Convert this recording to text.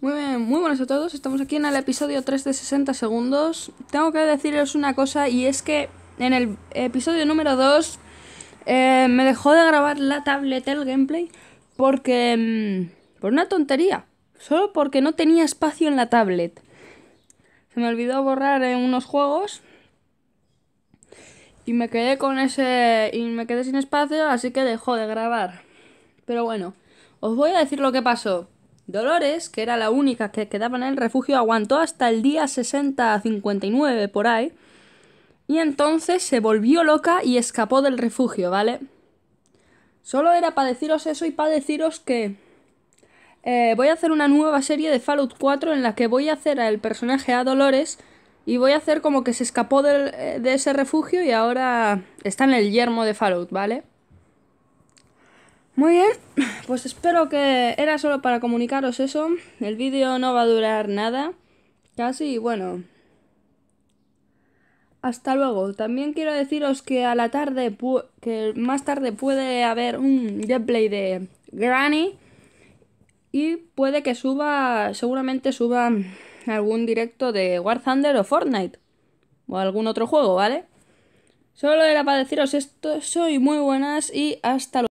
Muy bien, muy buenas a todos. Estamos aquí en el episodio 3 de 60 segundos. Tengo que deciros una cosa y es que en el episodio número 2 eh, me dejó de grabar la tablet el gameplay porque... Mm, por una tontería. Solo porque no tenía espacio en la tablet. Se me olvidó borrar en eh, unos juegos. Y me quedé con ese... Y me quedé sin espacio, así que dejó de grabar. Pero bueno, os voy a decir lo que pasó. Dolores, que era la única que quedaba en el refugio, aguantó hasta el día 60-59 por ahí. Y entonces se volvió loca y escapó del refugio, ¿vale? Solo era para deciros eso y para deciros que eh, voy a hacer una nueva serie de Fallout 4 en la que voy a hacer al personaje a Dolores y voy a hacer como que se escapó eh, de ese refugio y ahora está en el yermo de Fallout, ¿vale? Muy bien pues espero que era solo para comunicaros eso. El vídeo no va a durar nada. Casi, bueno. Hasta luego. También quiero deciros que a la tarde, que más tarde puede haber un gameplay de Granny. Y puede que suba, seguramente suba algún directo de War Thunder o Fortnite. O algún otro juego, ¿vale? Solo era para deciros esto. Soy muy buenas y hasta luego.